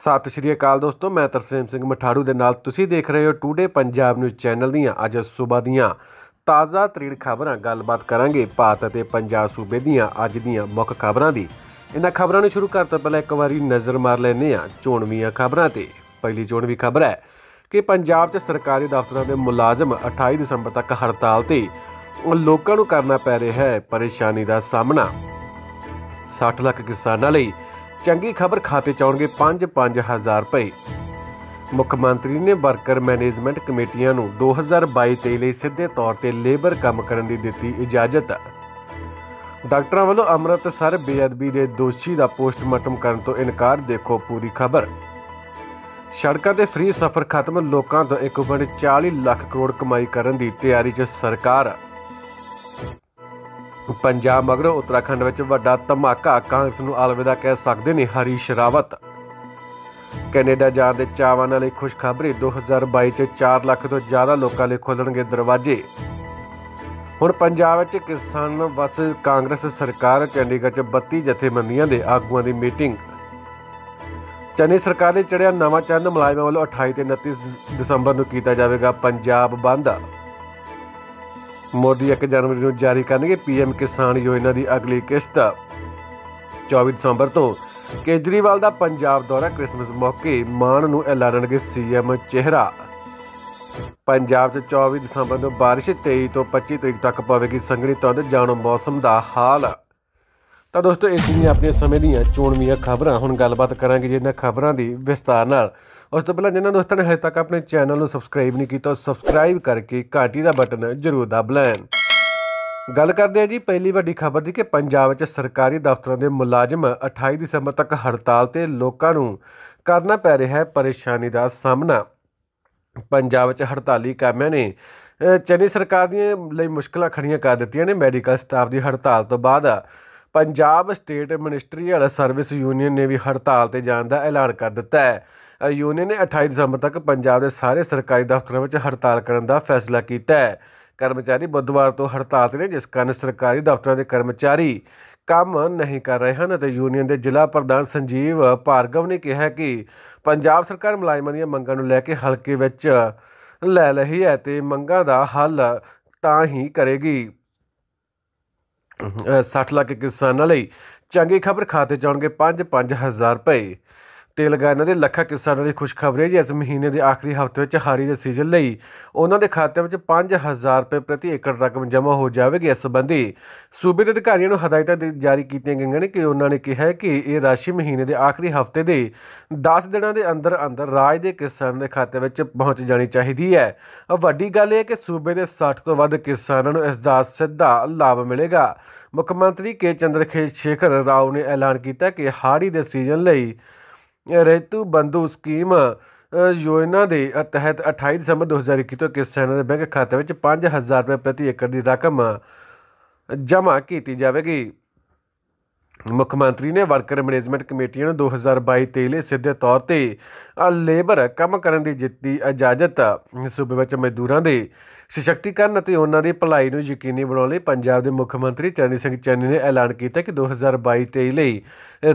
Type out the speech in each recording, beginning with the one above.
ਸਤਿ ਸ਼੍ਰੀ ਅਕਾਲ ਦੋਸਤੋ ਮੈਂ ਤਰਸੇਮ ਸਿੰਘ ਮਠਾੜੂ ਦੇ ਨਾਲ ਤੁਸੀਂ ਦੇਖ ਰਹੇ ਹੋ ਟੂਡੇ ਪੰਜਾਬ ਨਿਊਜ਼ ਚੈਨਲ ਦੀਆਂ ਅੱਜ ਸਵੇਰ ਦੀਆਂ ਤਾਜ਼ਾ ਤਰੀਨ ਖਬਰਾਂ ਗੱਲਬਾਤ ਕਰਾਂਗੇ ਭਾਰਤ ਅਤੇ ਪੰਜਾਬ ਸੂਬੇ ਦੀਆਂ ਅੱਜ ਦੀਆਂ ਮੁੱਖ ਖਬਰਾਂ ਦੀ ਇਹਨਾਂ ਖਬਰਾਂ ਨੂੰ ਸ਼ੁਰੂ ਕਰਨ ਤੋਂ ਪਹਿਲਾਂ ਇੱਕ ਵਾਰੀ ਨਜ਼ਰ ਮਾਰ ਲੈਨੇ ਆ ਚੋਣਵੀਆਂ ਖਬਰਾਂ ਤੇ ਪਹਿਲੀ ਚੋਣਵੀ ਖਬਰ ਹੈ ਕਿ ਪੰਜਾਬ 'ਚ ਸਰਕਾਰੀ ਦਫ਼ਤਰਾਂ ਦੇ ਮੁਲਾਜ਼ਮ 28 ਦਸੰਬਰ ਤੱਕ ਹੜਤਾਲ ਤੇ ਲੋਕਾਂ ਨੂੰ ਕਰਨਾ ਪੈ ਰਿਹਾ ਹੈ ਪਰੇਸ਼ਾਨੀ ਦਾ ਸਾਹਮਣਾ 60 ਲੱਖ ਕਿਸਾਨਾਂ ਲਈ ਚੰਗੀ ਖਬਰ ਖਾਤੇ 'ਚ ਆਉਣਗੇ 5-5000 ਰੁਪਏ ਮੁੱਖ ਮੰਤਰੀ ਨੇ ਵਰਕਰ ਮੈਨੇਜਮੈਂਟ ਕਮੇਟੀਆਂ ਨੂੰ 2022-23 ਲਈ ਸਿੱਧੇ ਤੌਰ ਤੇ ਲੇਬਰ ਕੰਮ ਕਰਨ ਦੀ ਦਿੱਤੀ ਇਜਾਜ਼ਤ ਡਾਕਟਰਾਂ ਵੱਲੋਂ ਅੰਮ੍ਰਿਤਸਰ ਬੇਅਦਬੀ ਦੇ ਦੋਸ਼ੀ ਦਾ ਪੋਸਟਮਾਰਟਮ ਕਰਨ ਤੋਂ ਇਨਕਾਰ ਦੇਖੋ ਪੂਰੀ ਖਬਰ ਸੜਕਾਂ ਤੇ ਫ੍ਰੀ ਸਫ਼ਰ ਖਤਮ ਲੋਕਾਂ ਤੋਂ 1.40 ਲੱਖ ਕਰੋੜ ਕਮਾਈ ਕਰਨ ਦੀ ਤਿਆਰੀ 'ਚ ਸਰਕਾਰ ਪੰਜਾਬ ਮਗਰੋਂ ਉੱਤਰਾਖੰਡ ਵਿੱਚ ਵੱਡਾ ਧਮਾਕਾ ਕਾਂਗਰਸ ਨੂੰ ਅਲਵਿਦਾ ਕਹਿ ਸਕਦੇ ਨੇ ਹਰੀਸ਼ ਰਾਵਤ ਕੈਨੇਡਾ ਜਾਣ ਦੇ ਚਾਹਵਾਨਾਂ ਲਈ ਖੁਸ਼ਖਬਰੀ 2022 ਚ 4 ਲੱਖ ਤੋਂ ਜ਼ਿਆਦਾ ਲੋਕਾਂ ਲਈ ਖੋਲਣਗੇ ਦਰਵਾਜ਼ੇ ਹੁਣ ਪੰਜਾਬ ਵਿੱਚ ਕਿਸਾਨ ਵਸ ਕਾਂਗਰਸ ਸਰਕਾਰ ਚੰਡੀਗੜ੍ਹ 'ਚ 32 ਜਥੇਬੰਦੀਆਂ ਦੇ ਆਗੂਆਂ ਦੀ ਮੀਟਿੰਗ ਚੰਨੀ ਸਰਕਾਰ ਨੇ ਚੜਿਆ ਨਵਾਂ ਚੰਦ ਮੁਲਾਜ਼ਮਾਂ ਵੱਲੋਂ 28 ਤੇ 29 ਦਸੰਬਰ ਨੂੰ ਕੀਤਾ ਜਾਵੇਗਾ ਪੰਜਾਬ ਬੰਦ ਮੋਦੀ 1 ਜਨਵਰੀ ਨੂੰ ਜਾਰੀ ਕਰਨਗੇ ਪੀਐਮ ਕਿਸਾਨ ਯੋਜਨਾ ਦੀ ਅਗਲੀ ਕਿਸ਼ਤ 24 ਦਸੰਬਰ ਤੋਂ ਕੇਜਰੀਵਾਲ ਦਾ ਪੰਜਾਬ ਦੌਰਾ 크리스마ਸ ਮੌਕੇ ਮਾਨ ਨੂੰ ਐਲਾਨਣਗੇ ਸੀਐਮ ਚਿਹਰਾ ਪੰਜਾਬ 'ਚ 24 ਦਸੰਬਰ ਨੂੰ بارش 23 ਤੋਂ 25 ਤਰੀਕ ਤੱਕ ਪਵੇਗੀ ਸੰਘਣੀ ਧੁੰਦ ਜਾਣੋ ਮੌਸਮ ਦਾ ਹਾਲ ਤਾਂ ਦੋਸਤੋ ਇਸ ਨੇ ਆਪਣੇ ਸਮੇਂ ਦੀਆਂ ਚੋਣਵੀਆਂ ਖਬਰਾਂ ਹੁਣ ਗੱਲਬਾਤ ਕਰਾਂਗੇ ਜਿਹਨਾਂ ਖਬਰਾਂ ਦੀ ਵਿਸਤਾਰ ਨਾਲ ਉਸ ਤੋਂ ਪਹਿਲਾਂ ਜਿਨ੍ਹਾਂ ਦੋਸਤਾਂ ਨੇ ਹਜੇ ਤੱਕ ਆਪਣੇ ਚੈਨਲ ਨੂੰ ਸਬਸਕ੍ਰਾਈਬ ਨਹੀਂ ਕੀਤਾ ਉਹ ਸਬਸਕ੍ਰਾਈਬ ਕਰਕੇ ਘਾਟੀ ਦਾ ਬਟਨ ਜ਼ਰੂਰ ਦਬ ਲੈਣ ਗੱਲ ਕਰਦੇ ਹਾਂ ਜੀ ਪਹਿਲੀ ਵੱਡੀ ਖਬਰ ਦੀ ਕਿ ਪੰਜਾਬ ਵਿੱਚ ਸਰਕਾਰੀ ਦਫ਼ਤਰਾਂ ਦੇ ਮੁਲਾਜ਼ਮ 28 ਦਸੰਬਰ ਤੱਕ ਹੜਤਾਲ ਤੇ ਲੋਕਾਂ ਨੂੰ ਕਰਨਾ ਪੈ ਰਿਹਾ ਹੈ ਪਰੇਸ਼ਾਨੀ ਦਾ ਸਾਹਮਣਾ ਪੰਜਾਬ ਵਿੱਚ ਹੜਤਾਲੀ ਕਾਮਿਆਂ ਨੇ ਚੰਨੀ ਸਰਕਾਰ ਦੀਆਂ ਲਈ ਮੁਸ਼ਕਲਾਂ ਖੜੀਆਂ ਕਰ ਦਿੱਤੀਆਂ ਨੇ ਮੈਡੀਕਲ ਸਟਾਫ ਦੀ ਹੜਤਾਲ ਤੋਂ ਬਾਅਦ ਪੰਜਾਬ ਸਟੇਟ ਮਿਨਿਸਟਰੀ ਵਾਲਾ ਸਰਵਿਸ ਯੂਨੀਅਨ ਨੇ ਵੀ ਹੜਤਾਲ ਤੇ ਜਾਣ ਦਾ ਐਲਾਨ ਕਰ ਦਿੱਤਾ ਹੈ ਯੂਨੀਅਨ ਨੇ 28 ਦਸੰਬਰ ਤੱਕ ਪੰਜਾਬ ਦੇ ਸਾਰੇ ਸਰਕਾਰੀ ਦਫ਼ਤਰਾਂ ਵਿੱਚ ਹੜਤਾਲ ਕਰਨ ਦਾ ਫੈਸਲਾ ਕੀਤਾ ਹੈ ਕਰਮਚਾਰੀ ਬੁੱਧਵਾਰ ਤੋਂ ਹੜਤਾਲ ਤੇ ਨੇ ਜਿਸ ਕਾਰਨ ਸਰਕਾਰੀ ਦਫ਼ਤਰਾਂ ਦੇ ਕਰਮਚਾਰੀ ਕੰਮ ਨਹੀਂ ਕਰ ਰਹੇ ਹਨ ਅਤੇ ਯੂਨੀਅਨ ਦੇ ਜ਼ਿਲ੍ਹਾ ਪ੍ਰਧਾਨ ਸੰਜੀਵ ਭਾਰਗਵ ਨੇ ਕਿਹਾ ਕਿ ਪੰਜਾਬ ਸਰਕਾਰ ਮੁਲਾਜ਼ਮਾਂ ਦੀਆਂ ਮੰਗਾਂ ਨੂੰ ਲੈ ਕੇ ਹਲਕੇ ਵਿੱਚ ਲੈ ਲਈ ਹੈ ਤੇ ਮੰਗਾਂ ਦਾ ਹੱਲ ਤਾਂ ਹੀ ਕਰੇਗੀ 60 ਲੱਖ ਕਿਸਾਨਾਂ ਲਈ ਚੰਗੀ ਖਬਰ ਖਾਤੇ ਚ ਆਉਣਗੇ 5-5000 ਰੁਪਏ ਤੇ ਇਹਨਾਂ ਦੇ ਲੱਖਾਂ ਕਿਸਾਨਾਂ ਲਈ ਖੁਸ਼ਖਬਰੀ ਹੈ ਜੀ ਇਸ ਮਹੀਨੇ ਦੇ ਆਖਰੀ ਹਫਤੇ ਵਿੱਚ ਹਾਰੀ ਦੇ ਸੀਜ਼ਨ ਲਈ ਉਹਨਾਂ ਦੇ ਖਾਤੇ ਵਿੱਚ 5000 ਰੁਪਏ ਪ੍ਰਤੀ ਏਕੜ ਰਕਮ ਜਮ੍ਹਾਂ ਹੋ ਜਾਵੇਗੀ ਇਸ ਸੰਬੰਧੀ ਸੂਬੇ ਦੇ ਅਧਿਕਾਰੀਆਂ ਨੂੰ ਹਦਾਇਤਾਂ ਜਾਰੀ ਕੀਤੀਆਂ ਗਈਆਂ ਨੇ ਕਿ ਉਹਨਾਂ ਨੇ ਕਿਹਾ ਹੈ ਕਿ ਇਹ ਰਾਸ਼ੀ ਮਹੀਨੇ ਦੇ ਆਖਰੀ ਹਫਤੇ ਦੇ 10 ਦਿਨਾਂ ਦੇ ਅੰਦਰ ਅੰਦਰ ਰਾਜ ਦੇ ਕਿਸਾਨ ਦੇ ਖਾਤੇ ਵਿੱਚ ਪਹੁੰਚ ਜਾਣੀ ਚਾਹੀਦੀ ਹੈ ਵੱਡੀ ਗੱਲ ਇਹ ਹੈ ਕਿ ਸੂਬੇ ਦੇ 60 ਤੋਂ ਵੱਧ ਕਿਸਾਨਾਂ ਨੂੰ ਇਸ ਦਾ ਸਿੱਧਾ ਲਾਭ ਮਿਲੇਗਾ ਮੁੱਖ ਮੰਤਰੀ ਕੇ ਚੰਦਰਖੇਸ਼ ਸ਼ੇਖਰ ਰਾਓ ਨੇ ਐਲਾਨ ਕੀਤਾ ਕਿ ਹਾੜੀ ਦੇ ਸੀਜ਼ਨ ਲਈ ਰੈਤੂ ਬੰਦੂ ਸਕੀਮ ਯੋਜਨਾ ਦੇ ਤਹਿਤ 28 ਦਸੰਬਰ 2021 ਤੋਂ ਕਿਸਾਨਾਂ ਦੇ ਬੈਂਕ ਖਾਤੇ ਵਿੱਚ 5000 ਰੁਪਏ ਪ੍ਰਤੀ ਏਕੜ ਦੀ ਰਕਮ ਜਮ੍ਹਾਂ ਕੀਤੀ ਜਾਵੇਗੀ ਮੁੱਖ ਮੰਤਰੀ ਨੇ ਵਰਕਰ ਮੈਨੇਜਮੈਂਟ ਕਮੇਟੀਆਂ ਨੂੰ 2022-23 ਲਈ ਸਿੱਧੇ ਤੌਰ ਤੇ ਲੇਬਰ ਕੰਮ ਕਰਨ ਦੀ ਜਿੱਤੀ ਇਜਾਜ਼ਤ ਸੂਬੇ ਵਿੱਚ ਮਜ਼ਦੂਰਾਂ ਦੇ ਸਸ਼ਕਤੀਕਰਨ ਅਤੇ ਉਹਨਾਂ ਦੀ ਭਲਾਈ ਨੂੰ ਯਕੀਨੀ ਬਣਾਉਣ ਲਈ ਪੰਜਾਬ ਦੇ ਮੁੱਖ ਮੰਤਰੀ ਚੰਨੀ ਸਿੰਘ ਚੰਨੀ ਨੇ ਐਲਾਨ ਕੀਤਾ ਕਿ 2022-23 ਲਈ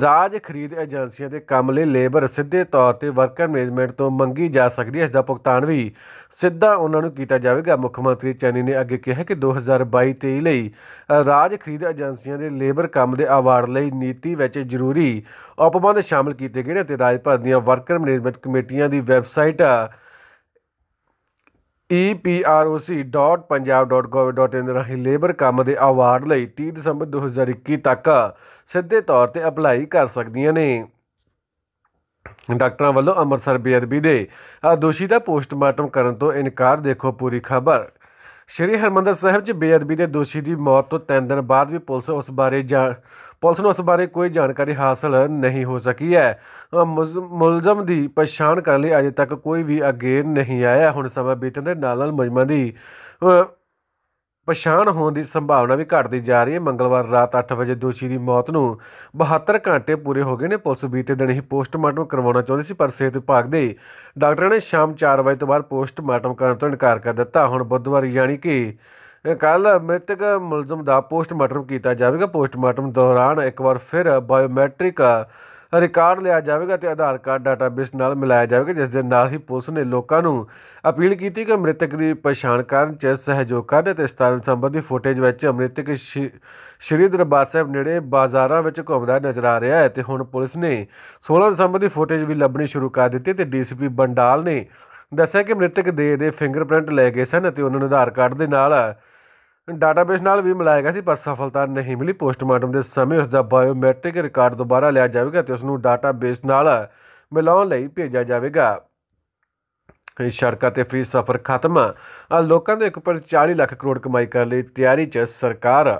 ਰਾਜ ਖਰੀਦ ਏਜੰਸੀਆਂ ਦੇ ਕੰਮ ਲਈ ਲੇਬਰ ਸਿੱਧੇ ਤੌਰ ਤੇ ਵਰਕਰ ਮੈਨੇਜਮੈਂਟ ਤੋਂ ਮੰਗੀ ਜਾ ਸਕਦੀ ਹੈ ਇਸ ਦਾ ਭੁਗਤਾਨ ਵੀ ਸਿੱਧਾ ਉਹਨਾਂ ਨੂੰ ਕੀਤਾ ਜਾਵੇਗਾ ਮੁੱਖ ਮੰਤਰੀ ਚੰਨੀ ਨੇ ਅੱਗੇ ਕਿਹਾ ਕਿ 2022-23 ਲਈ ਰਾਜ ਖਰੀਦ ਏਜੰਸੀਆਂ ਦੇ ਲੇਬਰ ਕੰਮ ਦੇ ਆਵਾਰ ਲਈ ਨੀਤੀ ਵਿੱਚ ਜ਼ਰੂਰੀ ਉਪਬੰਧ ਸ਼ਾਮਲ ਕੀਤੇ ਗਏ ਨੇ ਤੇ ਰਾਜ ਭਰ ਦੀਆਂ ਵਰਕਰ ਮੈਨੇਜਮੈਂਟ ਕਮੇਟੀਆਂ ਦੀ ਵੈਬਸਾਈਟ eproc.punjab.gov.in ਰਾਹੀਂ ਲੇਬਰ ਕੰਮ ਦੇ ਅਵਾਰਡ ਲਈ 30 ਦਸੰਬਰ 2021 ਤੱਕ ਸਿੱਧੇ ਤੌਰ ਤੇ ਅਪਲਾਈ ਕਰ ਸਕਦੀਆਂ ਨੇ ਡਾਕਟਰਾਂ ਵੱਲੋਂ ਅੰਮ੍ਰਿਤਸਰ ਬੀਆਰਬੀ ਦੇ ਦੋਸ਼ੀ ਦਾ ਪੋਸਟਮਾਰਟਮ ਕਰਨ ਤੋਂ ਇਨਕਾਰ ਦੇਖੋ ਪੂਰੀ ਖਬਰ ਸ਼੍ਰੀ ਹਰਮੰਦਰ ਸਾਹਿਬ 'ਚ ਬੇਅਦਬੀ ਦੇ ਦੋਸ਼ੀ ਦੀ ਮੌਤ ਤੋਂ 3 ਦਿਨ ਬਾਅਦ ਵੀ ਪੁਲਿਸ ਉਸ ਬਾਰੇ ਪੁਲਿਸ ਨੂੰ ਉਸ ਬਾਰੇ ਕੋਈ ਜਾਣਕਾਰੀ ਹਾਸਲ ਨਹੀਂ ਹੋ ਸਕੀ ਹੈ ਮੁਲਜ਼ਮ ਦੀ ਪਛਾਣ ਕਰਨ ਲਈ ਅਜੇ ਤੱਕ ਕੋਈ ਵੀ ਅਗੇ ਨਹੀਂ ਆਇਆ ਹੁਣ ਸਮਾਂ ਬੀਤਣ ਦੇ ਨਾਲ ਨਾਲ ਮੁਲਜ਼ਮਾਂ ਦੀ ਪਛਾਣ ਹੋਣ ਦੀ ਸੰਭਾਵਨਾ ਵੀ ਘਟਦੀ ਜਾ ਰਹੀ ਹੈ ਮੰਗਲਵਾਰ ਰਾਤ 8 ਵਜੇ ਦੋਸ਼ੀ ਦੀ ਮੌਤ ਨੂੰ 72 ਘੰਟੇ ਪੂਰੇ ਹੋ ਗਏ ਨੇ ਪੁਲਿਸ ਬੀਤੇ ਦਿਨ ਹੀ ਪੋਸਟਮਾਰਟਮ ਕਰਵਾਉਣਾ ਚਾਹੁੰਦੀ ਸੀ ਪਰ ਸਿਹਤ ਵਿਭਾਗ ਦੇ ਡਾਕਟਰਾਂ ਨੇ ਸ਼ਾਮ 4 ਵਜੇ ਤੋਂ ਬਾਅਦ ਪੋਸਟਮਾਰਟਮ ਕਰਨ ਤੋਂ ਇਨਕਾਰ ਕਰ ਦਿੱਤਾ ਹੁਣ ਬੁੱਧਵਾਰ ਯਾਨੀ ਕਿ ਕੱਲ ਮ੍ਰਿਤਕ ਮੁਲਜ਼ਮ ਦਾ ਪੋਸਟਮਾਰਟਮ ਕੀਤਾ ਜਾਵੇਗਾ ਪੋਸਟਮਾਰਟਮ ਦੌਰਾਨ ਇੱਕ ਵਾਰ ਫਿਰ ਬਾਇਓਮੈਟ੍ਰਿਕ ਰਿਕਾਰਡ ਲਿਆ ਜਾਵੇਗਾ ਤੇ ਆਧਾਰ ਕਾਰਡ ਡਾਟਾਬੇਸ ਨਾਲ ਮਿਲਾਇਆ ਜਾਵੇਗਾ ਜਿਸ ਦੇ ਨਾਲ ਹੀ ਪੁਲਿਸ ਨੇ ਲੋਕਾਂ ਨੂੰ ਅਪੀਲ ਕੀਤੀ ਕਿ ਮ੍ਰਿਤਕ ਦੀ ਪਛਾਣ ਕਰਨ 'ਚ ਸਹਿਯੋਗ ਕਰਨ ਤੇ ਸਥਾਨ ਸੰਬੰਧੀ ਫੁਟੇਜ ਵਿੱਚ ਮ੍ਰਿਤਕ ਸ਼੍ਰੀ ਦਰਬਾਰ ਸਾਹਿਬ ਨੇੜੇ ਬਾਜ਼ਾਰਾਂ ਵਿੱਚ ਘੁੰਮਦਾ ਨਜ਼ਰ ਆ ਰਿਹਾ ਹੈ ਤੇ ਹੁਣ ਪੁਲਿਸ ਨੇ 16 ਦਸੰਬਰ ਦੀ ਫੁਟੇਜ ਵੀ ਲੱਭਣੀ ਸ਼ੁਰੂ ਕਰ ਦਿੱਤੀ ਤੇ ਡੀਸੀਪੀ ਬੰਡਾਲ ਨੇ ਦੱਸਿਆ ਕਿ ਮ੍ਰਿਤਕ ਦੇ ਦੇ ਫਿੰਗਰਪ੍ਰਿੰਟ ਲੈ ਗਏ ਸਨ ਤੇ ਉਹਨਾਂ ਨੂੰ ਆਧਾਰ ਕਾਰਡ ਦੇ ਨਾਲ ਡਾਟਾਬੇਸ ਨਾਲ ਵੀ ਮਿਲਾਇਆ ਗਿਆ ਸੀ ਪਰ ਸਫਲਤਾ ਨਹੀਂ ਮਿਲੀ ਪੋਸਟਮਾਰਟਮ ਦੇ ਸਮੇਂ ਉਸ ਦਾ ਬਾਇਓਮੈਟ੍ਰਿਕ ਰਿਕਾਰਡ ਦੁਬਾਰਾ ਲਿਆ ਜਾਵੇਗਾ ਤੇ ਉਸ ਨੂੰ ਡਾਟਾਬੇਸ ਨਾਲ ਮਿਲਾਉਣ ਲਈ ਭੇਜਿਆ ਜਾਵੇਗਾ ਸੜਕਾਂ ਤੇ ਫ੍ਰੀ ਸਫ਼ਰ ਖਤਮ ਆ ਲੋਕਾਂ ਦੇ ਇੱਕ ਪਰ 40 ਲੱਖ ਕਰੋੜ ਕਮਾਈ ਕਰਨ ਲਈ ਤਿਆਰੀ 'ਚ ਸਰਕਾਰ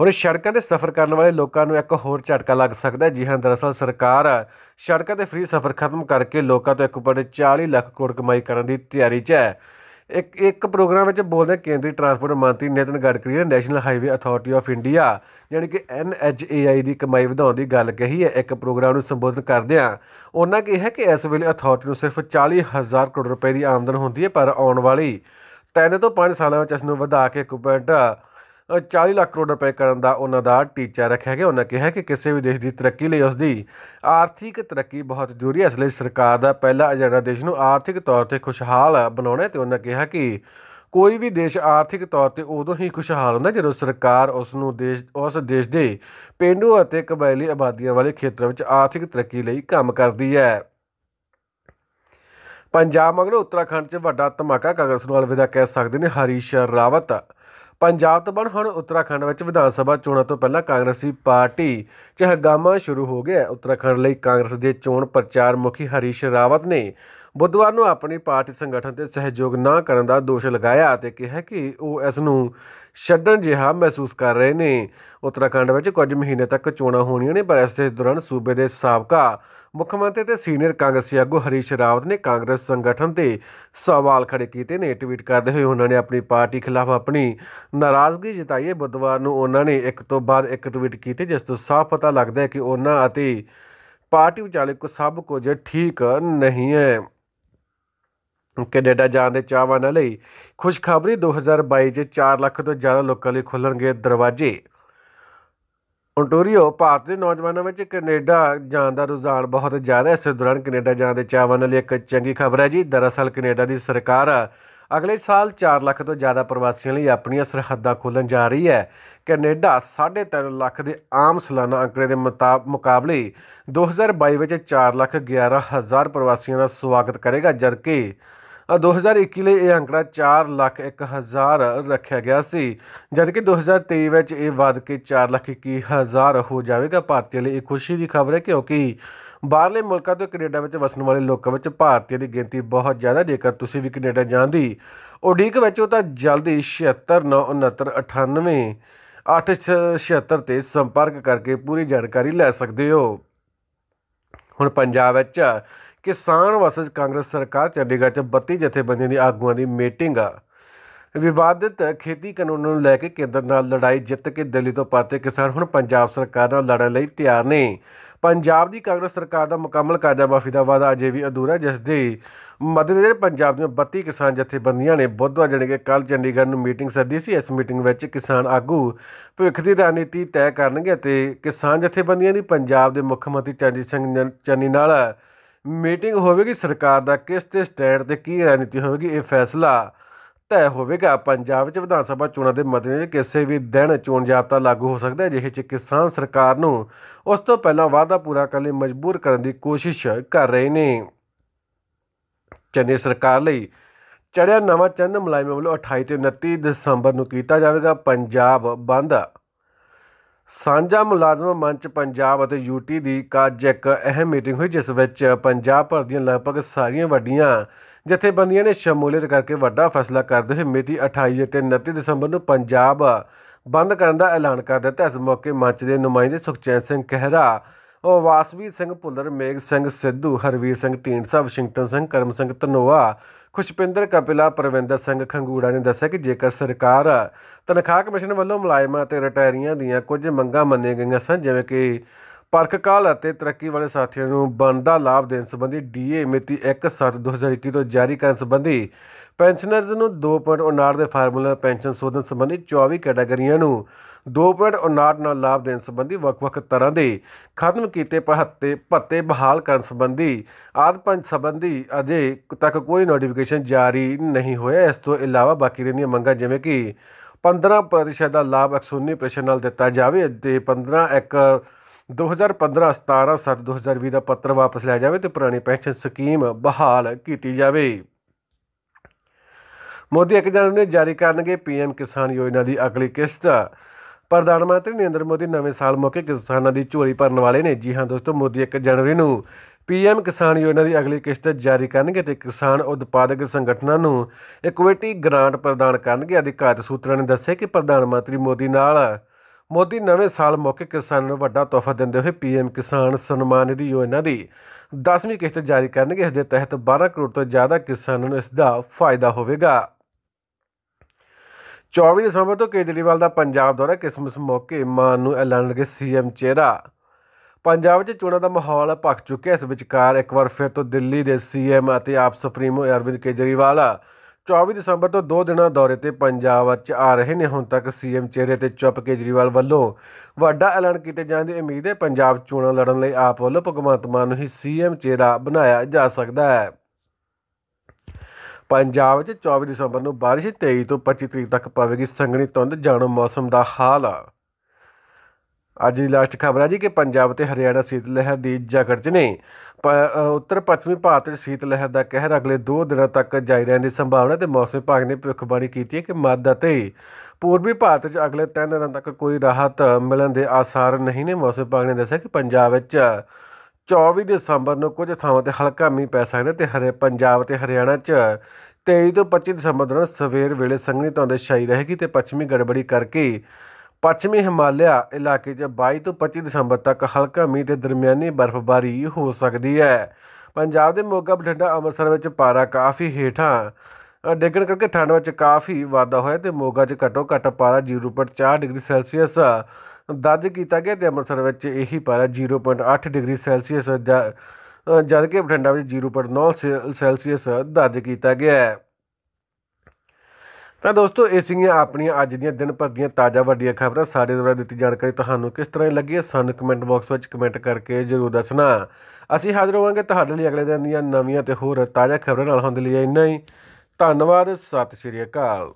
ਹੁਣ ਸੜਕਾਂ ਤੇ ਸਫ਼ਰ ਕਰਨ ਵਾਲੇ ਲੋਕਾਂ ਨੂੰ ਇੱਕ ਹੋਰ ਝਟਕਾ ਲੱਗ ਸਕਦਾ ਹੈ ਜੀ ਹਾਂ ਦਰਅਸਲ ਸਰਕਾਰ ਸੜਕਾਂ ਤੇ ਫ੍ਰੀ ਸਫ਼ਰ ਖਤਮ ਕਰਕੇ ਲੋਕਾਂ ਤੋਂ ਇੱਕ ਪਰ 40 ਲੱਖ ਕਰੋੜ ਕਮਾਈ ਕਰਨ ਦੀ ਤਿਆਰੀ 'ਚ ਹੈ ਇੱਕ ਇੱਕ ਪ੍ਰੋਗਰਾਮ ਵਿੱਚ ਬੋਲਦੇ ਕੇਂਦਰੀ ਟਰਾਂਸਪੋਰਟ ਮੰਤਰੀ ਨਿਤਿਨ ਗਡਕਰੀ ਨੇ national highway authority of India ਯਾਨੀ ਕਿ ਐਨਐਚਏਆਈ ਦੀ ਕਮਾਈ ਵਧਾਉਣ ਦੀ ਗੱਲ ਕਹੀ ਹੈ ਇੱਕ ਪ੍ਰੋਗਰਾਮ ਨੂੰ ਸੰਬੋਧਨ ਕਰਦਿਆਂ ਉਹਨਾਂ ਕਿਹਾ ਕਿ ਇਸ ਵੇਲੇ ਅਥਾਰਟੀ ਨੂੰ ਸਿਰਫ 40000 ਕਰੋੜ ਰੁਪਏ ਦੀ ਆਮਦਨ ਹੁੰਦੀ ਹੈ ਪਰ ਆਉਣ ਵਾਲੀ 3 ਤੋਂ 5 ਸਾਲਾਂ ਵਿੱਚ ਇਸ ਨੂੰ ਵਧਾ ਕੇ 1.5 40 ਲੱਖ ਕਰੋੜ ਰੁਪਏ ਕਰਨ ਦਾ ਉਹਨਾਂ ਦਾ ਟੀਚਾ ਰੱਖਿਆ ਗਿਆ ਉਹਨਾਂ ਕਿਹਾ ਕਿ ਕਿਸੇ ਵੀ ਦੇਸ਼ ਦੀ ਤਰੱਕੀ ਲਈ ਉਸ ਦੀ ਆਰਥਿਕ ਤਰੱਕੀ ਬਹੁਤ ਜ਼ਰੂਰੀ ਹੈ ਇਸ ਲਈ ਸਰਕਾਰ ਦਾ ਪਹਿਲਾ ਏਜੰਡਾ ਦੇਸ਼ ਨੂੰ ਆਰਥਿਕ ਤੌਰ ਤੇ ਖੁਸ਼ਹਾਲ ਬਣਾਉਣਾ ਤੇ ਉਹਨਾਂ ਕਿਹਾ ਕਿ ਕੋਈ ਵੀ ਦੇਸ਼ ਆਰਥਿਕ ਤੌਰ ਤੇ ਉਦੋਂ ਹੀ ਖੁਸ਼ਹਾਲ ਹੁੰਦਾ ਜਦੋਂ ਸਰਕਾਰ ਉਸ ਨੂੰ ਦੇਸ਼ ਉਸ ਦੇਸ਼ ਦੇ ਪਿੰਡੂ ਅਤੇ ਕਬਾਇਲੀ ਆਬਾਦੀਆਂ ਵਾਲੇ ਖੇਤਰ ਵਿੱਚ ਆਰਥਿਕ ਤਰੱਕੀ ਲਈ ਕੰਮ ਕਰਦੀ ਹੈ ਪੰਜਾਬ ਮਗਰੋਂ ਉੱਤਰਾਖੰਡ 'ਚ ਵੱਡਾ ਧਮਾਕਾ ਕਾਂਗਰਸ ਨੂੰ ਅਲਵਿਦਾ ਕਹਿ ਸਕਦੇ ਨੇ ਹਰੀਸ਼ ਰਾਵਤ ਪੰਜਾਬ ਤੋਂ ਬਣ ਹੁਣ ਉੱਤਰਾਖੰਡ ਵਿੱਚ ਵਿਧਾਨ ਸਭਾ ਚੋਣਾਂ ਤੋਂ ਪਹਿਲਾਂ ਕਾਂਗਰਸੀ ਪਾਰਟੀ 'ਚ ਹੰਗਾਮਾ ਸ਼ੁਰੂ ਹੋ ਗਿਆ ਉੱਤਰਾਖੰਡ ਲਈ ਕਾਂਗਰਸ ਦੇ ਚੋਣ ਪ੍ਰਚਾਰ ਮੁਖੀ ਹਰੀਸ਼ ਰਾਵਤ ਨੇ ਬੁੱਧਵਾਰ ਨੂੰ ਆਪਣੀ ਪਾਰਟੀ ਸੰਗਠਨ ਤੇ ਸਹਿਯੋਗ ਨਾ ਕਰਨ ਦਾ ਦੋਸ਼ ਲਗਾਇਆ ਅਤੇ ਕਿਹਾ ਕਿ ਉਹ ਇਸ ਨੂੰ ਛੱਡਣ ਜਿਹਾ ਮਹਿਸੂਸ ਕਰ ਰਹੇ ਨੇ ਉੱਤਰਾਖੰਡ ਵਿੱਚ ਕੁਝ ਮਹੀਨੇ ਤੱਕ ਚੋਣਾਂ ਹੋਣੀਆਂ ਨੇ ਪਰ ਇਸ ਦੇ ਦੌਰਾਨ ਸੂਬੇ ਦੇ ਸਾਬਕਾ ਮੁੱਖ ਮੰਤਰੀ ਤੇ ਸੀਨੀਅਰ ਕਾਂਗਰਸੀ ਆਗੂ ਹਰੀਸ਼ ਰਾਵਤ ਨੇ ਕਾਂਗਰਸ ਸੰਗਠਨ ਤੇ ਸਵਾਲ ਖੜੇ ਕੀਤੇ ਨੇ ਟਵੀਟ ਕਰਦੇ ਹੋਏ ਉਹਨਾਂ ਨੇ ਆਪਣੀ ਪਾਰਟੀ ਖਿਲਾਫ ਆਪਣੀ ਨਾਰਾਜ਼ਗੀ ਜਤਾਈ ਹੈ ਬੁੱਧਵਾਰ ਨੂੰ ਉਹਨਾਂ ਨੇ ਇੱਕ ਤੋਂ ਬਾਅਦ ਇੱਕ ਟਵੀਟ ਕੀਤੇ ਜਿਸ ਤੋਂ ਸਾਫ਼ ਪਤਾ ਲੱਗਦਾ ਹੈ ਕਿ ਉਹਨਾਂ ਅਤੇ ਪਾਰਟੀ ਵਿਚਾਲੇ ਕੋ ਸਭ ਕੁਝ ਠੀਕ ਨਹੀਂ ਹੈ ਕੈਨੇਡਾ ਜਾਣ ਦੇ ਚਾਹਵਾਨ ਲਈ ਖੁਸ਼ਖਬਰੀ 2022 'ਚ 4 ਲੱਖ ਤੋਂ ਜ਼ਿਆਦਾ ਲੋਕਾਂ ਲਈ ਖੁੱਲਣਗੇ ਦਰਵਾਜ਼ੇ ਓਨਟਾਰੀਓ ਭਾਰਤ ਦੇ ਨੌਜਵਾਨਾਂ ਵਿੱਚ ਕੈਨੇਡਾ ਜਾਣ ਦਾ ਰੁਝਾਨ ਬਹੁਤ ਜ਼ਿਆਦਾ ਹੈ ਇਸ ਦੌਰਾਨ ਕੈਨੇਡਾ ਜਾਣ ਦੇ ਚਾਹਵਾਨ ਲਈ ਇੱਕ ਚੰਗੀ ਖਬਰ ਹੈ ਜੀ ਦਰਅਸਲ ਕੈਨੇਡਾ ਦੀ ਸਰਕਾਰ ਅਗਲੇ ਸਾਲ 4 ਲੱਖ ਤੋਂ ਜ਼ਿਆਦਾ ਪ੍ਰਵਾਸੀਆਂ ਲਈ ਆਪਣੀਆਂ ਸਰਹੱਦਾਂ ਖੋਲਣ ਜਾ ਰਹੀ ਹੈ ਕੈਨੇਡਾ 3.5 ਲੱਖ ਦੇ ਆਮ ਸਾਲਾਨਾ ਅੰਕੜੇ ਦੇ ਮੁਕਾਬਲੇ 2022 ਵਿੱਚ 4 ਲੱਖ 11 ਹਜ਼ਾਰ ਪ੍ਰਵਾਸੀਆਂ ਦਾ ਸਵਾਗਤ ਕਰੇਗਾ ਜਦਕਿ 2021 ਲਈ ਇਹ ਅੰਕੜਾ 4 ਲੱਖ 1 ਹਜ਼ਾਰ ਰੱਖਿਆ ਗਿਆ ਸੀ ਜਦਕਿ 2023 ਵਿੱਚ ਇਹ ਵਧ ਕੇ 4 ਲੱਖ 21 ਹਜ਼ਾਰ ਹੋ ਜਾਵੇਗਾ ਭਾਰਤੀਆਂ ਲਈ ਇਹ ਖੁਸ਼ੀ ਦੀ ਖਬਰ ਹੈ ਕਿਉਂਕਿ ਬਾਹਰਲੇ ਮੁਲਕਾਂ ਤੋਂ ਕੈਨੇਡਾ ਵਿੱਚ ਵਸਣ ਵਾਲੇ ਲੋਕਾਂ ਵਿੱਚ ਭਾਰਤੀਆਂ ਦੀ ਗਿਣਤੀ ਬਹੁਤ ਜ਼ਿਆਦਾ ਜੇਕਰ ਤੁਸੀਂ ਵੀ ਕੈਨੇਡਾ ਜਾਂਦੀ ਉਡੀਕ ਵਿੱਚ ਉਹ ਤਾਂ ਜਲਦੀ 76 876 ਤੇ ਸੰਪਰਕ ਕਰਕੇ ਪੂਰੀ ਜਾਣਕਾਰੀ ਲੈ ਸਕਦੇ ਹੋ ਹੁਣ ਪੰਜਾਬ ਵਿੱਚ ਕਿਸਾਨ ਵਸਜ ਕਾਂਗਰਸ ਸਰਕਾਰ ਚੰਡੀਗੜ੍ਹ 'ਚ 32 ਜਥੇਬੰਦੀਆਂ ਦੀ ਆਗੂਆਂ ਦੀ ਮੀਟਿੰਗ ਆ ਵਿਵਾਦਿਤ ਖੇਤੀ ਕਾਨੂੰਨਾਂ ਨੂੰ ਲੈ ਕੇ ਕੇਂਦਰ ਨਾਲ ਲੜਾਈ ਜਿੱਤ ਕੇ ਦਿੱਲੀ ਤੋਂ ਪਰਤੇ ਕਿਸਾਨ ਹੁਣ ਪੰਜਾਬ ਸਰਕਾਰ ਨਾਲ ਲੜਨ ਲਈ ਤਿਆਰ ਨੇ ਪੰਜਾਬ ਦੀ ਕਾਂਗਰਸ ਸਰਕਾਰ ਦਾ ਮੁਕੰਮਲ ਕਰਜ਼ਾ ਮਾਫੀ ਦਾ ਵਾਅਦਾ ਅਜੇ ਵੀ ਅਧੂਰਾ ਜਿਸ ਦੇ ਮੱਦੇਨਜ਼ਰ ਪੰਜਾਬ ਦੀਆਂ 32 ਕਿਸਾਨ ਜਥੇਬੰਦੀਆਂ ਨੇ ਬੁੱਧਵਾਰ ਜਾਨੀ ਕੇ ਕੱਲ ਚੰਡੀਗੜ੍ਹ ਨੂੰ ਮੀਟਿੰਗ ਸੱਦੀ ਸੀ ਇਸ ਮੀਟਿੰਗ ਵਿੱਚ ਕਿਸਾਨ ਆਗੂ ਭਵਿੱਖ ਦੀ ਰਣਨੀਤੀ ਤੈਅ ਕਰਨਗੇ ਅਤੇ ਕਿਸਾਨ ਜਥੇਬੰਦੀਆਂ ਦੀ ਪੰਜਾਬ ਦੇ ਮੁੱਖ ਮੰਤਰੀ ਚੰਦੀ ਸਿੰਘ ਚੰਨੀ ਨਾਲ ਮੀਟਿੰਗ ਹੋਵੇਗੀ ਸਰਕਾਰ ਦਾ ਕਿਸ ਤੇ ਸਟੈਂਡ ਤੇ ਕੀ ਰਣਨੀਤੀ ਹੋਵੇਗੀ ਇਹ ਫੈਸਲਾ ਤੈ ਹੋਵੇਗਾ ਪੰਜਾਬ ਵਿੱਚ ਵਿਧਾਨ ਸਭਾ ਚੋਣਾਂ ਦੇ ਮੱਦੇ ਕਿਸੇ ਵੀ ਦਿਨ ਚੋਣ ਜਾਬਤਾ ਲਾਗੂ ਹੋ ਸਕਦਾ ਹੈ ਜਿਹੇ ਚ ਕਿਸਾਨ ਸਰਕਾਰ ਨੂੰ ਉਸ ਤੋਂ ਪਹਿਲਾਂ ਵਾਅਦਾ ਪੂਰਾ ਕਰਨ ਲਈ ਮਜਬੂਰ ਕਰਨ ਦੀ ਕੋਸ਼ਿਸ਼ ਕਰ ਰਹੇ ਨੇ ਚੰਨੀ ਸਰਕਾਰ ਲਈ ਚੜਿਆ ਨਵਾਂ ਚੰਨ ਮੁਲਾਇਮ ਵੱਲੋਂ 28 ਤੇ 29 ਦਸੰਬਰ ਨੂੰ ਕੀਤਾ ਜਾਵੇਗਾ ਪੰਜਾਬ ਬੰਦ ਸਾਂਝਾ ਮੁਲਾਜ਼ਮ ਮੰਚ ਪੰਜਾਬ ਅਤੇ ਯੂਟੀ ਦੀ ਇੱਕ ਅਹਿਮ ਮੀਟਿੰਗ ਹੋਈ ਜਿਸ ਵਿੱਚ ਪੰਜਾਬ ਭਰ ਦੀਆਂ ਲਗਭਗ ਸਾਰੀਆਂ ਵੱਡੀਆਂ ਜਥੇਬੰਦੀਆਂ ਨੇ ਸ਼ਮੂਲੀਅਤ ਕਰਕੇ ਵੱਡਾ ਫੈਸਲਾ ਕਰਦੇ ਹੋਏ ਮਿਤੀ 28 ਅਤੇ 29 ਦਸੰਬਰ ਨੂੰ ਪੰਜਾਬ ਬੰਦ ਕਰਨ ਦਾ ਐਲਾਨ ਕਰ ਦਿੱਤਾ ਇਸ ਮੌਕੇ ਮੰਚ ਦੇ ਨੁਮਾਇੰਦੇ ਸੁਖਚੈਨ ਸਿੰਘ ਕਹਿਰਾ ਉਹ ਵਾਸਵੀਰ ਸਿੰਘ ਭੁੱਲਰ ਮੇਗ ਸਿੰਘ ਸਿੱਧੂ ਹਰਵੀਰ ਸਿੰਘ ਟੀਂਡਸਾ ਵਾਸ਼ਿੰਗਟਨ ਸਿੰਘ ਕਰਮ ਸਿੰਘ ਧਨੋਆ ਖੁਸ਼ਪਿੰਦਰ ਕਪਿਲਾ ਪਰਵਿੰਦਰ ਸਿੰਘ ਖੰਗੂੜਾ ਨੇ ਦੱਸਿਆ ਕਿ ਜੇਕਰ ਸਰਕਾਰ ਤਨਖਾਹ ਕਮਿਸ਼ਨ ਵੱਲੋਂ ਮੁਲਾਜ਼ਮਾਂ ਅਤੇ ਰਿਟਾਇਰੀਆਂ ਦੀਆਂ ਕੁਝ ਮੰਗਾਂ ਮੰਨੀਆਂ ਗਈਆਂ ਸਨ ਜਿਵੇਂ ਕਿ ਪਰਖਕਾਲ ਅਤੇ ਤਰੱਕੀ ਵਾਲੇ ਸਾਥੀਆਂ ਨੂੰ ਬੰਦਾ ਲਾਭ ਦੇਣ ਸੰਬੰਧੀ ਡੀਏ ਮਿਤੀ 1/7/2021 ਤੋਂ ਜਾਰੀ ਕਰਨ ਸੰਬੰਧੀ ਪੈਨਸ਼ਨਰਜ਼ ਨੂੰ 2.59 ਦੇ ਫਾਰਮੂਲਾ ਪੈਨਸ਼ਨ ਸੋਧਨ ਸੰਬੰਧੀ 24 ਕੈਟਾਗਰੀਆਂ ਨੂੰ 2.59 ਨਾਲ ਲਾਭ ਦੇਣ ਸੰਬੰਧੀ ਵੱਖ-ਵੱਖ ਤਰ੍ਹਾਂ ਦੇ ਖਤਮ ਕੀਤੇ ਭੱਤੇ ਭੱਤੇ ਬਹਾਲ ਕਰਨ ਸੰਬੰਧੀ ਆਦ ਪੰਜ ਸੰਬੰਧੀ ਅਜੇ ਤੱਕ ਕੋਈ ਨੋਟੀਫਿਕੇਸ਼ਨ ਜਾਰੀ ਨਹੀਂ ਹੋਇਆ ਇਸ ਤੋਂ ਇਲਾਵਾ ਬਾਕੀ ਰਹਿੰਦੀਆਂ ਮੰਗਾਂ ਜਿਵੇਂ ਕਿ 15% ਦਾ ਲਾਭ 119% ਨਾਲ ਦਿੱਤਾ ਜਾਵੇ ਤੇ 15 ਇੱਕ 2015-17 ਸਤ 2020 ਦਾ ਪੱਤਰ ਵਾਪਸ ਲਿਆ ਜਾਵੇ ਤੇ ਪੁਰਾਣੀ ਪੈਨਸ਼ਨ ਸਕੀਮ ਬਹਾਲ ਕੀਤੀ ਜਾਵੇ ਮੋਦੀ 1 ਜਨਵਰੀ ਨੂੰ ਜਾਰੀ ਕਰਨਗੇ ਪੀਐਮ ਕਿਸਾਨ ਯੋਜਨਾ ਦੀ ਅਗਲੀ ਕਿਸ਼ਤ ਪ੍ਰਧਾਨ ਮੰਤਰੀ ਨਰਿੰਦਰ ਮੋਦੀ ਨਵੇਂ ਸਾਲ ਮੌਕੇ ਕਿਸਾਨਾਂ ਦੀ ਝੋਲੀ ਭਰਨ ਵਾਲੇ ਨੇ ਜੀ ਹਾਂ ਦੋਸਤੋ ਮੋਦੀ 1 ਜਨਵਰੀ ਨੂੰ ਪੀਐਮ ਕਿਸਾਨ ਯੋਜਨਾ ਦੀ ਅਗਲੀ ਕਿਸ਼ਤ ਜਾਰੀ ਕਰਨਗੇ ਤੇ ਕਿਸਾਨ ਉਤਪਾਦਕ ਸੰਗਠਨਾਂ ਨੂੰ ਇਕਵਿਟੀ ਗ੍ਰਾਂਟ ਪ੍ਰਦਾਨ ਕਰਨਗੇ ਅਧਿਕਾਰਤ ਸੂਤਰਾਂ ਨੇ ਦੱਸਿਆ ਕਿ ਪ੍ਰਧਾਨ ਮੰਤਰੀ ਮੋਦੀ ਨਾਲ ਮੋਦੀ ਨਵੇਂ ਸਾਲ ਮੌਕੇ ਕਿਸਾਨਾਂ ਨੂੰ ਵੱਡਾ ਤੋਹਫਾ ਦਿੰਦੇ ਹੋਏ ਪੀਐਮ ਕਿਸਾਨ ਸਨਮਾਨ ਨਿਧੀ ਯੋਜਨਾ ਦੀ 10ਵੀਂ ਕਿਸ਼ਤ ਜਾਰੀ ਕਰਨਗੇ ਇਸ ਦੇ ਤਹਿਤ 12 ਕਰੋੜ ਤੋਂ ਜ਼ਿਆਦਾ ਕਿਸਾਨਾਂ ਨੂੰ ਇਸ ਦਾ ਫਾਇਦਾ ਹੋਵੇਗਾ 24 ਦਸੰਬਰ ਤੋਂ ਕੇਜਰੀਵਾਲ ਦਾ ਪੰਜਾਬ ਦੌਰਾ ਕਿਸਮਸ ਮੌਕੇ ਮਾਨ ਨੂੰ ਐਲਾਨ ਲਗੇ ਸੀਐਮ ਚਿਹਰਾ ਪੰਜਾਬ ਵਿੱਚ ਚੋਣਾਂ ਦਾ ਮਾਹੌਲ ਪੱਕ ਚੁੱਕਿਆ ਇਸ ਵਿਚਕਾਰ ਇੱਕ ਵਾਰ ਫਿਰ ਤੋਂ ਦਿੱਲੀ ਦੇ ਸੀਐਮ ਅਤੇ ਆਪ ਸੁਪਰੀਮੋ ਅਰਵਿੰਦ ਕੇਜਰੀਵਾਲ 24 ਦਸੰਬਰ ਤੋਂ 2 ਦਿਨਾਂ ਦੌਰੇ ਤੇ ਪੰਜਾਬ ਵਿੱਚ ਆ ਰਹੇ ਨੇ ਹੁਣ ਤੱਕ ਸੀਐਮ ਚਿਹਰੇ ਤੇ ਚੁੱਪ ਕੇਜਰੀਵਾਲ ਵੱਲੋਂ ਵੱਡਾ ਐਲਾਨ ਕੀਤੇ ਜਾਣ ਦੀ ਉਮੀਦ ਹੈ ਪੰਜਾਬ ਚੋਣਾਂ ਲੜਨ ਲਈ ਆਪ ਵੱਲੋਂ ਭਗਵੰਤ ਮਾਨ ਨੂੰ ਹੀ ਸੀਐਮ ਚਿਹਰਾ ਬਣਾਇਆ ਜਾ ਸਕਦਾ ਹੈ ਪੰਜਾਬ ਵਿੱਚ 24 ਦਸੰਬਰ ਨੂੰ ਬਾਰਿਸ਼ 23 ਤੋਂ 25 ਤਰੀਕ ਤੱਕ ਪਵੇਗੀ ਸੰਘਣੀ ਧੁੰਦ ਜਾਣੋ ਮੌਸਮ ਦਾ ਹਾਲ ਆ ਅੱਜ ਦੀ ਲਾਸਟ ਖਬਰ ਹੈ ਜੀ ਕਿ ਪੰਜਾਬ ਤੇ ਹਰਿਆਣਾ ਸੀਤ ਲਹਿਰ ਦੀ ਜਕੜ 'ਚ ਨੇ ਉੱਤਰ ਪੱਛਮੀ ਭਾਰਤ ਵਿੱਚ ਸੀਤ ਲਹਿਰ ਦਾ ਕਹਿਰ ਅਗਲੇ 2 ਦਿਨਾਂ ਤੱਕ ਜਾਰੀ ਰਹਿਣ ਦੀ ਸੰਭਾਵਨਾ ਤੇ ਮੌਸਮ ਵਿਭਾਗ ਨੇ ਭਵਿੱਖਬਾਣੀ ਕੀਤੀ ਹੈ ਕਿ ਮੱਧ ਅਤੇ ਪੂਰਬੀ ਭਾਰਤ ਵਿੱਚ ਅਗਲੇ 3 ਦਿਨਾਂ ਤੱਕ ਕੋਈ ਰਾਹਤ ਮਿਲਣ ਦੇ ਆਸਾਰ ਨਹੀਂ ਨੇ ਮੌਸਮ ਵਿਭਾਗ ਨੇ ਦੱਸਿਆ ਕਿ ਪੰਜਾਬ ਵਿੱਚ 24 ਦਸੰਬਰ ਨੂੰ ਕੁਝ ਥਾਵਾਂ ਤੇ ਹਲਕਾ ਮੀਂਹ ਪੈ ਸਕਦਾ ਤੇ ਹਰੇ ਪੰਜਾਬ ਤੇ ਹਰਿਆਣਾ 'ਚ 23 ਤੋਂ 25 ਦਸੰਬਰ ਦੌਰਾਨ ਸਵੇਰ ਵੇਲੇ ਸੰਘਣੀ ਧੁੰਦ ਛਾਈ ਰਹੇਗੀ ਤੇ ਪੱਛਮੀ ਗੜਬੜੀ ਕਰਕੇ ਪੱਛਮੀ ਹਿਮਾਲਿਆ ਇਲਾਕੇ 'ਚ 22 ਤੋਂ 25 ਦਸੰਬਰ ਤੱਕ ਹਲਕਾ ਮੀਂਹ ਤੇ ਦਰਮਿਆਨੀ ਬਰਫ਼ਬਾਰੀ ਹੋ ਸਕਦੀ ਹੈ ਪੰਜਾਬ ਦੇ ਮੋਗਾ ਬਠਿੰਡਾ ਅੰਮ੍ਰਿਤਸਰ ਵਿੱਚ ਪਾਰਾ ਕਾਫੀ ਹੇਠਾਂ ਡਿੱਗਣ ਕਰਕੇ ਠੰਡ ਵਿੱਚ ਕਾਫੀ ਵਾਧਾ ਹੋਇਆ ਤੇ ਮੋਗਾ 'ਚ ਘਟੋ ਘਟ ਪਾਰਾ 0.4 ਡਿਗਰੀ ਸੈਲਸੀਅਸ ਦਰਜ ਕੀਤਾ ਗਿਆ ਤੇ ਅੰਮ੍ਰਿਤਸਰ ਵਿੱਚ ਇਹੀ ਪਾਰਾ 0.8 ਡਿਗਰੀ ਸੈਲਸੀਅਸ ਜਦ ਕਿ ਬਠਿੰਡਾ ਵਿੱਚ 0.9 ਸੈਲਸੀਅਸ ਦਰਜ ਕੀਤਾ ਗਿਆ ਹੈ ਤਾਂ ਦੋਸਤੋ ਇਹ ਸੀਗੀਆਂ ਆਪਣੀਆਂ ਅੱਜ ਦੀਆਂ ਦਿਨ ਭਰ ਦੀਆਂ ਤਾਜ਼ਾ ਵੱਡੀਆਂ ਖਬਰਾਂ ਸਾਡੇ ਦੁਆਰਾ ਦਿੱਤੀ ਜਾਣਕਾਰੀ ਤੁਹਾਨੂੰ ਕਿਸ ਤਰ੍ਹਾਂ ਲੱਗੀ ਹੈ ਸਾਨੂੰ ਕਮੈਂਟ ਬਾਕਸ ਵਿੱਚ ਕਮੈਂਟ ਕਰਕੇ ਜ਼ਰੂਰ ਦੱਸਣਾ ਅਸੀਂ ਹਾਜ਼ਰ ਹੋਵਾਂਗੇ ਤੁਹਾਡੇ ਲਈ ਅਗਲੇ ਦਿਨ ਦੀਆਂ ਨਵੀਆਂ ਤੇ ਹੋਰ ਤਾਜ਼ਾ ਖਬਰਾਂ ਨਾਲ ਹੁੰਦੇ ਲਈ ਇੰਨਾ ਹੀ ਧੰਨਵਾਦ ਸਤਿ ਸ਼੍ਰੀ ਅਕਾਲ